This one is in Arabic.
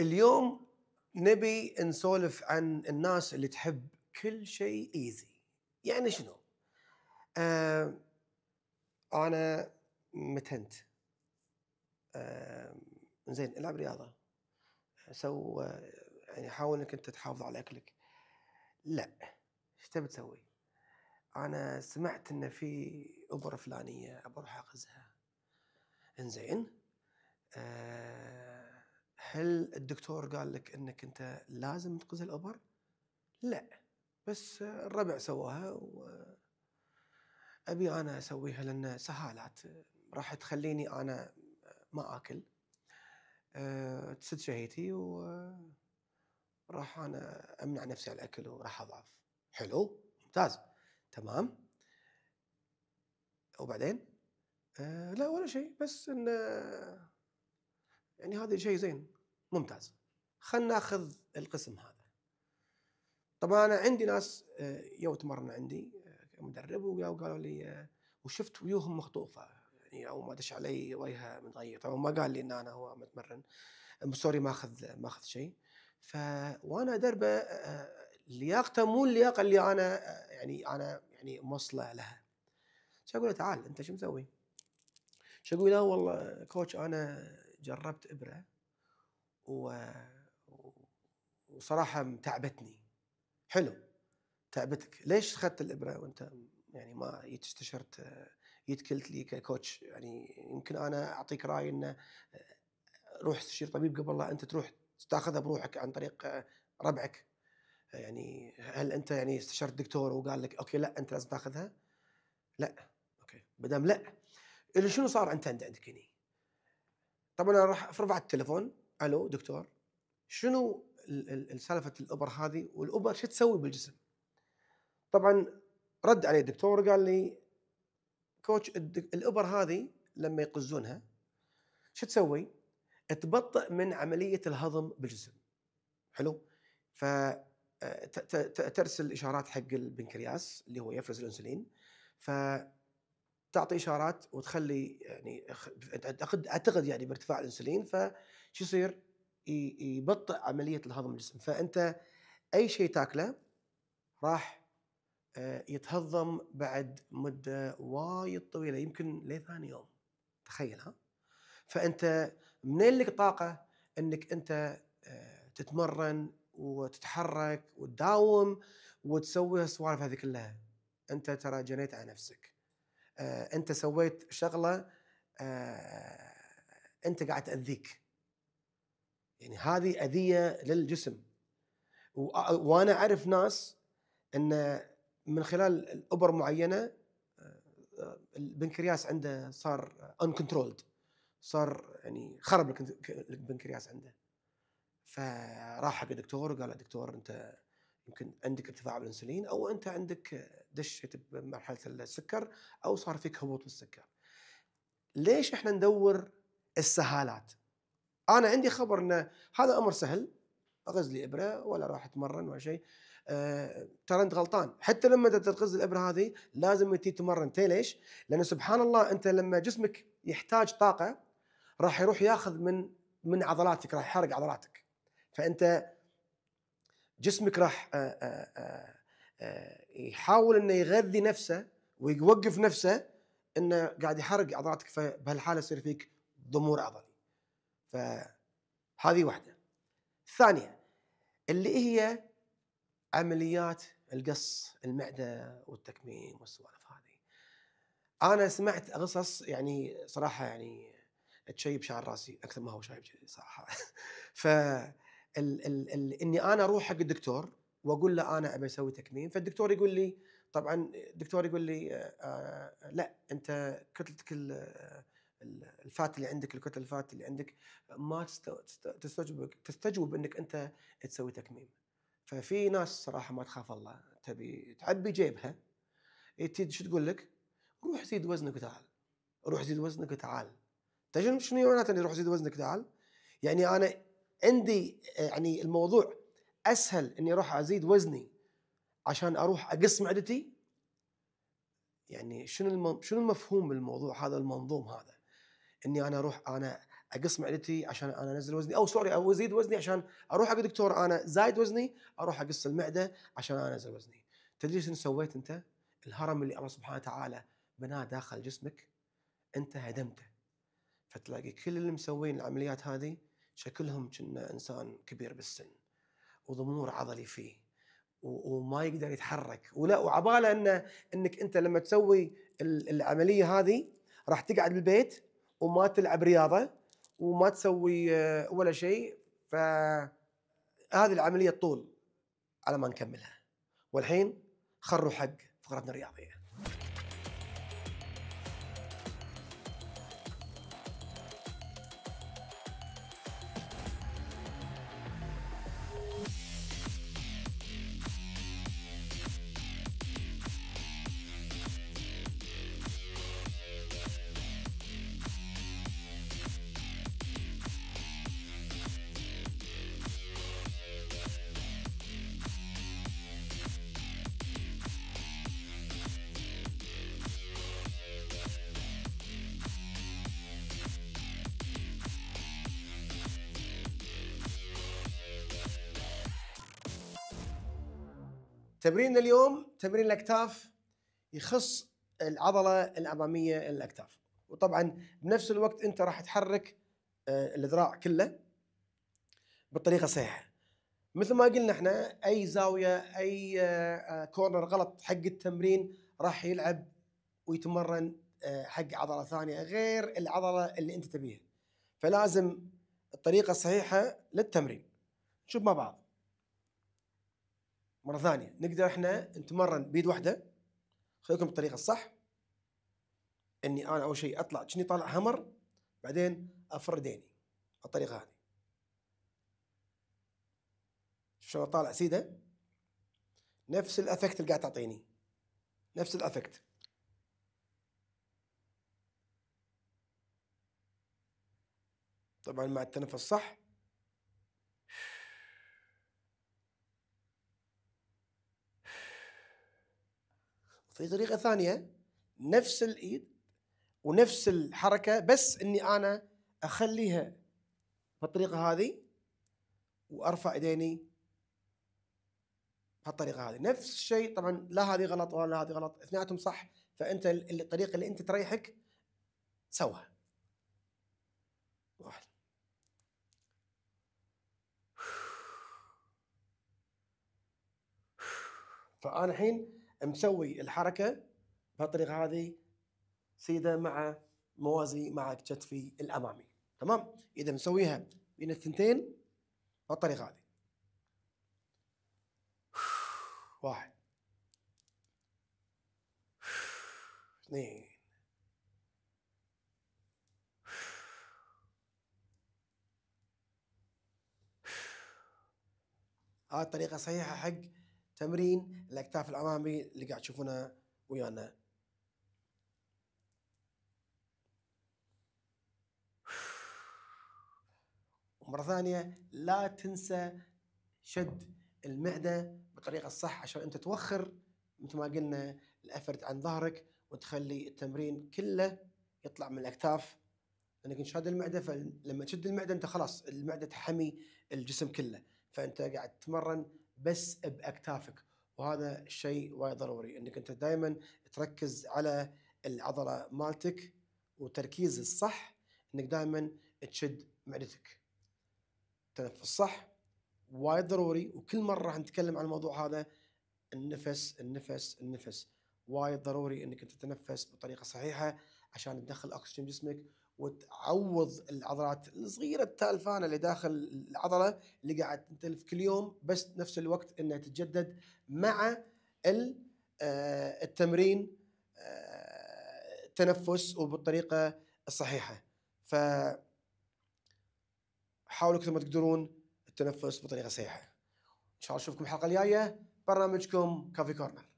اليوم نبي نسولف عن الناس اللي تحب كل شيء ايزي يعني شنو آه انا متنت آه زين العب رياضه سو يعني حاول انك انت تحافظ على اكلك لا ايش تبي تسوي؟ انا سمعت ان في ابره فلانيه بروح اخذها انزين آه هل الدكتور قال لك انك انت لازم تقز الابر؟ لا بس الربع سواها و ابي انا اسويها لان سهالات راح تخليني انا ما اكل أه، تسد شهيتي وراح انا امنع نفسي على الاكل وراح اضعف حلو ممتاز تمام وبعدين أه، لا ولا شيء بس ان يعني هذا شيء زين ممتاز خلينا ناخذ القسم هذا طبعا انا عندي ناس آه، يو تمرن عندي آه، مدرب وقالوا لي آه، وشفت وجوههم مخطوفه يعني او ما دش علي وجهه متغير طبعا ما قال لي ان انا هو متمرن سوري ماخذ ماخذ شيء ف وانا دربه لياقته مو اللياقه اللي انا يعني انا يعني موصله لها اقول له تعال انت شو مسوي؟ شو اقول لا والله كوتش انا جربت ابره و... وصراحه تعبتني حلو تعبتك ليش اخذت الابره وانت يعني ما جيت استشرت جيت قلت لي ككوتش يعني يمكن انا اعطيك راي انه روح استشير طبيب قبل لا انت تروح تاخذها بروحك عن طريق ربعك يعني هل انت يعني استشرت دكتور وقال لك اوكي لا انت لازم تاخذها؟ لا اوكي ما دام لا اللي شنو صار انت عندك هني؟ طبعا انا راح رفعت التليفون الو دكتور شنو سالفه الابر هذه والابر شو تسوي بالجسم؟ طبعا رد علي الدكتور وقال لي كوتش الابر هذه لما يقزونها شو تسوي؟ تبطئ من عمليه الهضم بالجسم. حلو؟ ف آه، ترسل اشارات حق البنكرياس اللي هو يفرز الانسولين ف تعطي اشارات وتخلي يعني اعتقد يعني بارتفاع الانسولين ف شو يصير؟ يبطئ عمليه الهضم الجسم فانت اي شيء تاكله راح آه، يتهضم بعد مده وايد طويله يمكن لثاني يوم تخيل ها فانت منين لك طاقه انك انت آه، تتمرن وتتحرك وتداوم وتسوي هالسوالف هذه كلها انت ترى جنيت على نفسك آه، انت سويت شغله انت قاعد تاذيك يعني هذه اذيه للجسم وانا اعرف ناس ان من خلال الابر معينه آه، البنكرياس عنده صار ان كنترولد صار يعني خرب البنكرياس عنده فراح حق الدكتور وقال له دكتور انت يمكن عندك ارتفاع بالانسولين او انت عندك دشيت بمرحله السكر او صار فيك هبوط بالسكر. ليش احنا ندور السهالات؟ انا عندي خبر ان هذا امر سهل اغز لي ابره ولا راح اتمرن ولا شيء أه ترى انت غلطان حتى لما تغز الابره هذه لازم تتمرن تي ليش؟ لان سبحان الله انت لما جسمك يحتاج طاقه راح يروح ياخذ من من عضلاتك راح يحرق عضلاتك فانت جسمك راح آه، آه، آه، يحاول انه يغذي نفسه ويوقف نفسه انه قاعد يحرق عضلاتك فبهالحاله يصير فيك ضمور عضلي فهذه واحدة الثانية اللي هي عمليات القص المعدة والتكميم والسوالف هذه أنا سمعت قصص يعني صراحة يعني تشيب شعر راسي أكثر ما هو شايب كذي صراحة ف ال ال ال اني انا اروح حق الدكتور واقول له انا ابي اسوي تكميم فالدكتور يقول لي طبعا الدكتور يقول لي آه, آه، لا انت كتلتك الفات اللي عندك الكتل الفات اللي عندك ما تستجوب تستجوب انك انت تسوي تكميم ففي ناس صراحه ما تخاف الله تبي تعبي جيبها إيه، شو تقول لك؟ روح زيد وزنك وتعال روح زيد وزنك وتعال تجنب شنو معناته اني روح زيد وزنك وتعال؟ يعني انا عندي يعني الموضوع اسهل اني اروح ازيد وزني عشان اروح اقص معدتي يعني شنو شنو المفهوم بالموضوع هذا المنظوم هذا اني انا اروح انا اقص معدتي عشان انا انزل وزني او سوري او ازيد وزني عشان اروح حق دكتور انا زايد وزني اروح اقص المعده عشان انا انزل وزني تدري شنو سويت انت؟ الهرم اللي الله سبحانه وتعالى بناه داخل جسمك انت هدمته فتلاقي كل اللي مسوين العمليات هذه شكلهم كنا انسان كبير بالسن وضمور عضلي فيه وما يقدر يتحرك ولا وعباله انه انك انت لما تسوي العمليه هذه راح تقعد بالبيت وما تلعب رياضه وما تسوي آه، ولا شيء فهذه العمليه طول على ما نكملها والحين خروا حق فقرتنا الرياضيه تمرين اليوم تمرين الاكتاف يخص العضله الاماميه الاكتاف وطبعا بنفس الوقت انت راح تحرك آه، الذراع كله بالطريقه الصحيحه مثل ما قلنا احنا اي زاويه اي آه، آه، كورنر غلط حق التمرين راح يلعب ويتمرن حق عضله ثانيه غير العضله اللي انت تبيها فلازم الطريقه الصحيحه للتمرين نشوف مع بعض مره ثانيه نقدر احنا نتمرن بيد واحده خليكم بالطريقه الصح اني انا اول شيء اطلع كني طالع همر بعدين افرد يديني بالطريقه هذه شو طالع سيده نفس الافكت اللي قاعد تعطيني نفس الافكت طبعا مع التنفس صح في طريقه ثانيه نفس الايد ونفس الحركه بس اني انا اخليها بالطريقه هذه وارفع ايديني بهالطريقه هذه نفس الشيء طبعا لا هذه غلط ولا هذه غلط اثنيناتهم صح فانت الطريقه اللي انت تريحك سوها واحد فانا الحين مسوي الحركه بهالطريقه هذه سيده مع موازي مع كتفي الامامي تمام اذا مسويها بين الثنتين بهالطريقه هذه واحد اثنين هاي الطريقه صحيحه حق تمرين الاكتاف الامامي اللي قاعد تشوفونه ويانا ومرة ثانية لا تنسى شد المعدة بالطريقة الصح عشان أنت توخر مثل ما قلنا الأفرت عن ظهرك وتخلي التمرين كله يطلع من الأكتاف لأنك شاد المعدة فلما تشد المعدة أنت خلاص المعدة تحمي الجسم كله فأنت قاعد تتمرن بس باكتافك وهذا شيء وايد ضروري انك انت دائما تركز على العضله مالتك وتركيز الصح انك دائما تشد معدتك تنفس صح وايد ضروري وكل مره راح نتكلم عن الموضوع هذا النفس النفس النفس وايد ضروري انك انت تتنفس بطريقه صحيحه عشان تدخل اكسجين جسمك وتعوض العضلات الصغيره التالفانه اللي داخل العضله اللي قاعد تتلف كل يوم بس نفس الوقت انها تتجدد مع آه، التمرين آه، التنفس وبالطريقه الصحيحه ف حاولوا كثر ما تقدرون التنفس بطريقه صحيحه ان شاء الله اشوفكم الحلقه الجايه برنامجكم كافي كورنر